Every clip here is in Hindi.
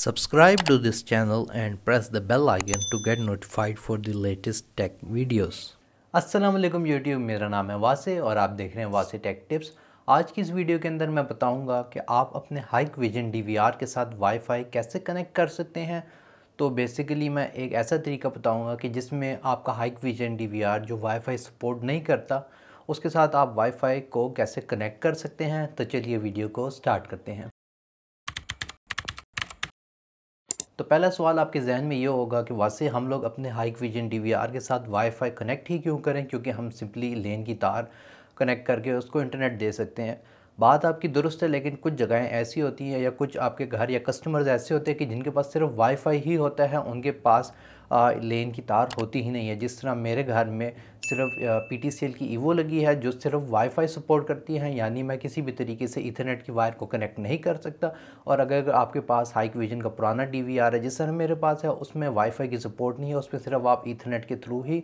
Subscribe to this channel and press the bell icon to get notified for the latest tech videos. Aslam YouTube मेरा नाम है वासे और आप देख रहे हैं वासे टेक टिप्स आज की इस वीडियो के अंदर मैं बताऊंगा कि आप अपने हाइक विजन DVR के साथ वाईफाई कैसे कनेक्ट कर सकते हैं तो बेसिकली मैं एक ऐसा तरीका बताऊंगा कि जिसमें आपका हाइक विजन डी जो वाईफाई सपोर्ट नहीं करता उसके साथ आप वाईफाई को कैसे कनेक्ट कर सकते हैं तो चलिए वीडियो को स्टार्ट करते हैं तो पहला सवाल आपके जहन में ये होगा कि वैसे हम लोग अपने हाइक विजन डी के साथ वाईफाई कनेक्ट ही क्यों करें क्योंकि हम सिंपली लेन की तार कनेक्ट करके उसको इंटरनेट दे सकते हैं बात आपकी दुरुस्त है लेकिन कुछ जगहें ऐसी होती हैं या कुछ आपके घर या कस्टमर्स ऐसे होते हैं कि जिनके पास सिर्फ वाईफाई ही होता है उनके पास लेन की तार होती ही नहीं है जिस तरह मेरे घर में सिर्फ पी टी की ईवो लगी है जो सिर्फ वाईफाई सपोर्ट करती है यानी मैं किसी भी तरीके से इथरनेट की वायर को कनेक्ट नहीं कर सकता और अगर आपके पास हाइक विजन का पुराना डी है जिस तरह मेरे पास है उसमें वाईफाई की सपोर्ट नहीं है उसमें सिर्फ आप इथरनेट के थ्रू ही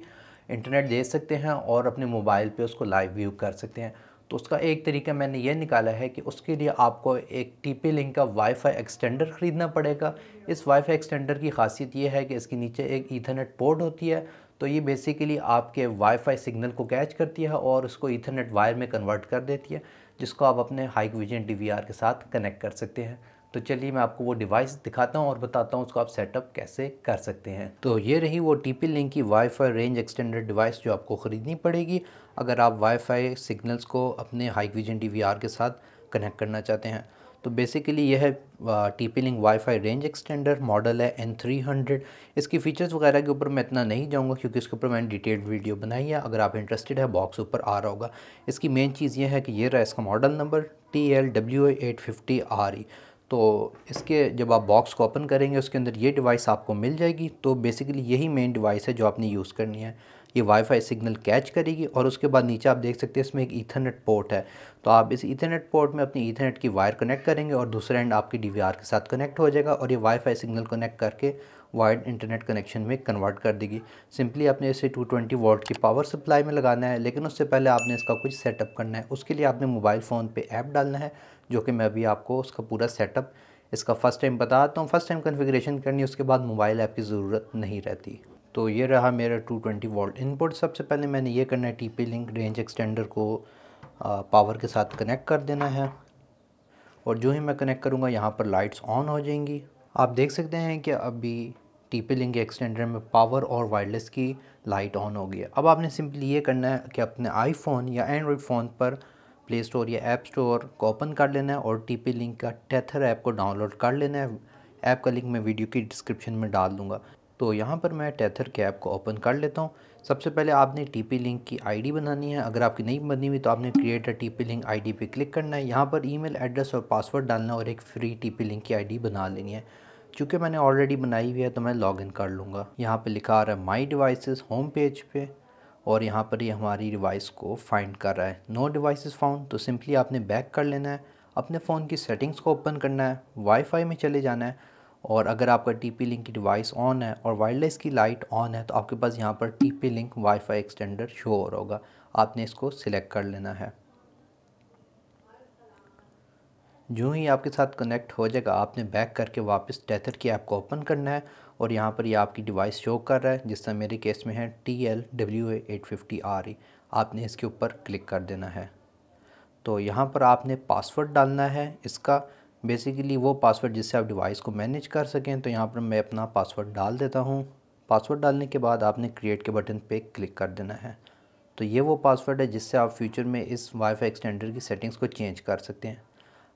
इंटरनेट दे सकते हैं और अपने मोबाइल पर उसको लाइव व्यू कर सकते हैं तो उसका एक तरीका मैंने ये निकाला है कि उसके लिए आपको एक टी पी लिंक का वाईफाई एक्सटेंडर ख़रीदना पड़ेगा इस वाईफाई एक्सटेंडर की खासियत ये है कि इसके नीचे एक ईथरनेट पोर्ट होती है तो ये बेसिकली आपके वाईफाई सिग्नल को कैच करती है और उसको ईथरनेट वायर में कन्वर्ट कर देती है जिसको आप अपने हाइक विजन डी के साथ कनेक्ट कर सकते हैं तो चलिए मैं आपको वो डिवाइस दिखाता हूँ और बताता हूँ उसको आप सेटअप कैसे कर सकते हैं तो ये रही वो टी पी लिंक की वाईफाई रेंज एक्सटेंडर डिवाइस जो आपको ख़रीदनी पड़ेगी अगर आप वाईफाई सिग्नल्स को अपने हाइक विजन डी के साथ कनेक्ट करना चाहते हैं तो बेसिकली यह है T P link wi range extender model है एन थ्री हंड्रेड इसकी फ़ीचर्स वगैरह के ऊपर मैं इतना नहीं जाऊँगा क्योंकि इसके ऊपर मैंने डिटेल्ड वीडियो बनाई है अगर आप इंटरेस्टेड है बॉक्स ऊपर आ रहा होगा इसकी मेन चीज़ यह है कि यह रहा इसका model number T L W eight fifty R E तो इसके जब आप बॉक्स को ओपन करेंगे उसके अंदर ये डिवाइस आपको मिल जाएगी तो बेसिकली यही मेन डिवाइस है जो आपने यूज़ करनी है ये वाईफाई सिग्नल कैच करेगी और उसके बाद नीचे आप देख सकते हैं इसमें एक ईथरनेट पोर्ट है तो आप इस ईथरनेट पोर्ट में अपनी ईथरनेट की वायर कनेक्ट करेंगे और दूसरा एंड आपकी डी के साथ कनेक्ट हो जाएगा और ये वाईफाई सिग्नल कनेक्ट करके वाइड इंटरनेट कनेक्शन में कन्वर्ट कर देगी सिंपली आपने इसे 220 वोल्ट की पावर सप्लाई में लगाना है लेकिन उससे पहले आपने इसका कुछ सेटअप करना है उसके लिए आपने मोबाइल फ़ोन पे ऐप डालना है जो कि मैं अभी आपको उसका पूरा सेटअप इसका फ़र्स्ट टाइम बताता हूँ फर्स्ट टाइम कन्फिग्रेशन करनी उसके बाद मोबाइल ऐप की ज़रूरत नहीं रहती तो ये रहा मेरा 220 वॉल्ट इनपुट सबसे पहले मैंने ये करना है टी लिंक रेंज एक्सटेंडर को आ, पावर के साथ कनेक्ट कर देना है और जो ही मैं कनेक्ट करूँगा यहाँ पर लाइट्स ऑन हो जाएंगी आप देख सकते हैं कि अभी पी लिंक एक्सटेंडर में पावर और वायरलेस की लाइट ऑन हो गई है अब आपने सिंपली ये करना है कि अपने आईफोन या एंड्रॉयड फ़ोन पर प्ले स्टोर या ऐप स्टोर को ओपन कर लेना है और टी पी लिंक का टेथर ऐप को डाउनलोड कर लेना है ऐप का लिंक मैं वीडियो की डिस्क्रिप्शन में डाल दूँगा तो यहाँ पर मैं टेथर के ऐप को ओपन कर लेता हूँ सबसे पहले आपने टी पी लिंक की आईडी बनानी है अगर आपकी नहीं बनी हुई तो आपने create a T P link I D पर क्लिक करना है यहाँ पर ईमेल एड्रेस और पासवर्ड डालना है और एक फ्री टी पी लिंक की आई डी बना लेनी है चूँकि मैंने ऑलरेडी बनाई हुई है तो मैं लॉगिन कर लूँगा यहाँ पर लिखा आ रहा है माई डिवाइसेस होम पेज पे और यहाँ पर ये यह हमारी डिवाइस को फाइंड कर रहा है नो डिवाइस इज़ फाउंड तो सिंपली आपने बैक कर लेना है अपने फ़ोन की सेटिंग्स को ओपन करना है वाईफाई में चले जाना है और अगर आपका टी पी लिंक की डिवाइस ऑन है और वायरलेस की लाइट ऑन है तो आपके पास यहाँ पर T P link wifi extender show हो रहा होगा आपने इसको सिलेक्ट कर लेना है जो ही आपके साथ कनेक्ट हो जाएगा आपने बैक करके वापस टेथर की ऐप को ओपन करना है और यहाँ पर ये आपकी डिवाइस शो कर रहा है जिसका मेरे केस में है T L W eight fifty R E आपने इसके ऊपर क्लिक कर देना है तो यहाँ पर आपने पासवर्ड डालना है इसका बेसिकली वो पासवर्ड जिससे आप डिवाइस को मैनेज कर सकें तो यहाँ पर मैं अपना पासवर्ड डाल देता हूँ पासवर्ड डालने के बाद आपने क्रिएट के बटन पे क्लिक कर देना है तो ये वो पासवर्ड है जिससे आप फ्यूचर में इस वाईफाई एक्सटेंडर की सेटिंग्स को चेंज कर सकते हैं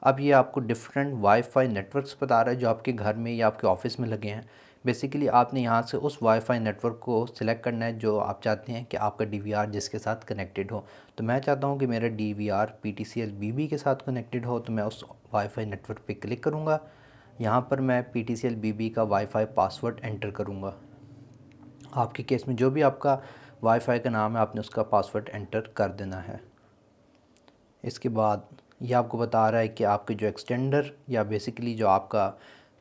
अब ये आपको डिफरेंट वाईफाई नेटवर्क्स बता रहा है जो आपके घर में या आपके ऑफिस में लगे हैं बेसिकली आपने यहाँ से उस वाईफाई नेटवर्क को सिलेक्ट करना है जो आप चाहते हैं कि आपका डीवीआर जिसके साथ कनेक्टेड हो तो मैं चाहता हूँ कि मेरा डीवीआर पीटीसीएल बीबी के साथ कनेक्टेड हो तो मैं उस वाईफाई नेटवर्क पे क्लिक करूँगा यहाँ पर मैं पीटीसीएल बीबी का वाईफाई पासवर्ड एंटर करूँगा आपके केस में जो भी आपका फाई का नाम है आपने उसका पासवर्ड एंटर कर देना है इसके बाद ये आपको बता रहा है कि आपके जो एक्सटेंडर या बेसिकली जो आपका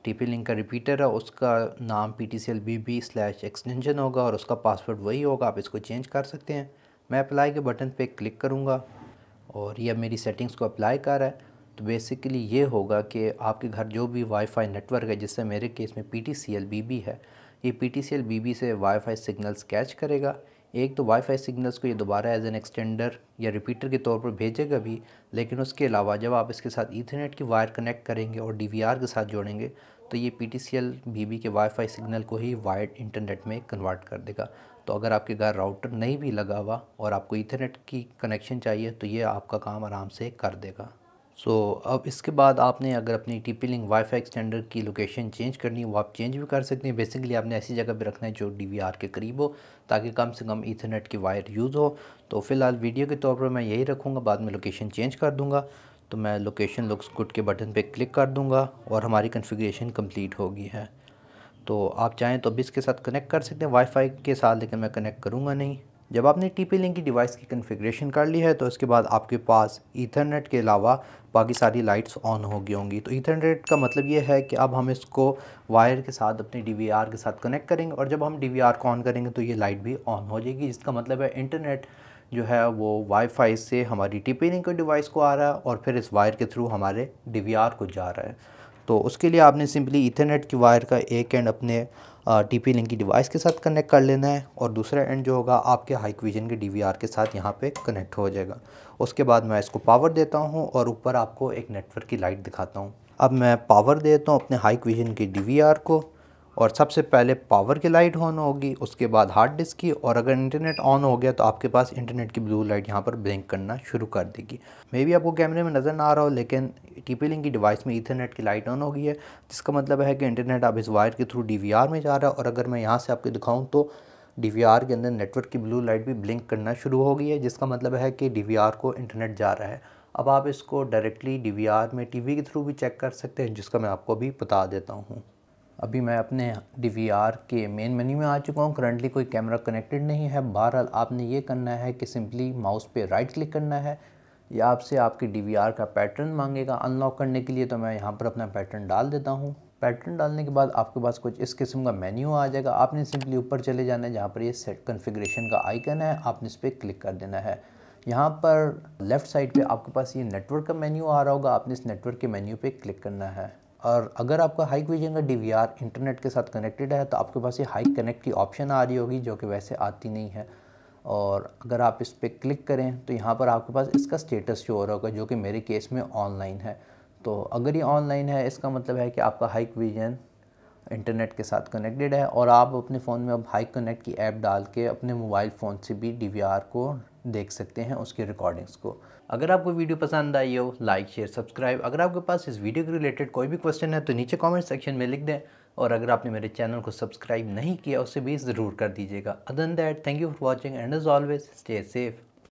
टीपी लिंक का रिपीटर है उसका नाम P T C L B B slash extension होगा और उसका पासवर्ड वही होगा आप इसको चेंज कर सकते हैं मैं अप्लाई के बटन पे क्लिक करूँगा और यह मेरी सेटिंग्स को अप्लाई कर रहा है तो बेसिकली ये होगा कि आपके घर जो भी वाईफाई नेटवर्क है जिससे मेरे केस में P T C L B B है ये P T C L B B से फाई सिग्नल्स कैच करेगा एक तो वाईफाई सिग्नल्स को ये दोबारा एज एन एक्सटेंडर या रिपीटर के तौर पर भेजेगा भी लेकिन उसके अलावा जब आप इसके साथ ईथरनेट की वायर कनेक्ट करेंगे और डी वी आर के साथ जोड़ेंगे तो ये पी टी सी एल के वाईफाई सिग्नल को ही वायर्ड इंटरनेट में कन्वर्ट कर देगा तो अगर आपके घर राउटर नहीं भी लगा हुआ और आपको इथरनेट की कनेक्शन चाहिए तो ये आपका काम आराम से कर देगा सो so, अब इसके बाद आपने अगर अपनी T P link wifi extender की लोकेशन चेंज करनी वो आप चेंज भी कर सकते हैं बेसिकली आपने ऐसी जगह पे रखना है जो डी वी आर के करीब हो ताकि कम से कम इथरनेट की वायर यूज़ हो तो फ़िलहाल वीडियो के तौर पर मैं यही रखूँगा बाद में लोकेशन चेंज कर दूँगा तो मैं लोकेशन लुक्स गुड के बटन पे क्लिक कर दूंगा और हमारी कन्फिग्रेशन कंप्लीट हो गई है तो आप चाहें तो अभी इसके साथ कनेक्ट कर सकते हैं वाईफाई के साथ लेकिन मैं कनेक्ट करूंगा नहीं जब आपने टी पी लिंक की डिवाइस की कन्फिग्रेशन कर ली है तो इसके बाद आपके पास ईथरनेट के अलावा बाकी सारी लाइट्स ऑन हो गई होंगी तो ईथरनेट का मतलब ये है कि अब हम इसको वायर के साथ अपने डी के साथ कनेक्ट करेंगे और जब हम डी को ऑन करेंगे तो ये लाइट भी ऑन हो जाएगी जिसका मतलब है इंटरनेट जो है वो वाईफाई से हमारी टी पी लिंक डिवाइस को आ रहा है और फिर इस वायर के थ्रू हमारे डी वी आर को जा रहा है तो उसके लिए आपने सिंपली इथरनेट की वायर का एक एंड अपने टी पी लिंक की डिवाइस के साथ कनेक्ट कर लेना है और दूसरा एंड जो होगा आपके विजन के डी वी आर के साथ यहाँ पे कनेक्ट हो जाएगा उसके बाद मैं इसको पावर देता हूँ और ऊपर आपको एक नेटवर्क की लाइट दिखाता हूँ अब मैं पावर देता हूँ अपने हाइक विजन के डी वी आर को और सबसे पहले पावर की लाइट ऑन होगी उसके बाद हार्ड डिस्क की और अगर इंटरनेट ऑन हो गया तो आपके पास इंटरनेट की ब्लू लाइट यहाँ पर ब्लिंक करना शुरू कर देगी मे भी आपको कैमरे में नज़र ना आ रहा हो लेकिन टीपी लिंग लिंक की डिवाइस में इथरनेट की लाइट ऑन हो गई है जिसका मतलब है कि इंटरनेट आप इस वायर के थ्रू डी वी आर में जा रहा है और अगर मैं यहाँ से आपको दिखाऊँ तो डी वी आर के अंदर नेटवर्क की ब्लू लाइट भी ब्लिंक करना शुरू हो गई है जिसका मतलब है कि डी वी आर को इंटरनेट जा रहा है अब आप इसको डायरेक्टली डी वी आर में टी वी के थ्रू भी चेक कर सकते हैं जिसका मैं आपको अभी बता देता हूँ अभी मैं अपने डी के मेन मेन्यू में आ चुका हूँ करंटली कोई कैमरा कनेक्टेड नहीं है बहरहाल आपने ये करना है कि सिंपली माउस पे राइट क्लिक करना है या आपसे आपके डी का पैटर्न मांगेगा अनलॉक करने के लिए तो मैं यहाँ पर अपना पैटर्न डाल देता हूँ पैटर्न डालने के बाद आपके पास कुछ इस किस्म का मेन्यू आ जाएगा आपने सिंपली ऊपर चले जाना है जहाँ पर ये सेट कन्फिग्रेशन का आइकन है आपने इस पर क्लिक कर देना है यहाँ पर लेफ़्ट साइड पे आपके पास ये नेटवर्क का मेन्यू आ रहा होगा आपने इस नेटवर्क के मेन्यू पे क्लिक करना है और अगर आपका हाइक विजन का डी इंटरनेट के साथ कनेक्टेड है तो आपके पास ये हाइक कनेक्ट की ऑप्शन आ रही होगी जो कि वैसे आती नहीं है और अगर आप इस पर क्लिक करें तो यहाँ पर आपके पास इसका स्टेटस शो हो रहा होगा जो कि मेरे केस में ऑनलाइन है तो अगर ये ऑनलाइन है इसका मतलब है कि आपका हाइक विजन इंटरनेट के साथ कनेक्टेड है और आप अपने फ़ोन में अब हाइक कनेक्ट की ऐप डाल के अपने मोबाइल फ़ोन से भी डी को देख सकते हैं उसके रिकॉर्डिंग्स को अगर आपको वीडियो पसंद आई हो लाइक शेयर सब्सक्राइब अगर आपके पास इस वीडियो के रिलेटेड कोई भी क्वेश्चन है तो नीचे कमेंट सेक्शन में लिख दें और अगर आपने मेरे चैनल को सब्सक्राइब नहीं किया उसे भी ज़रूर कर दीजिएगा other than that thank you for watching and as always stay safe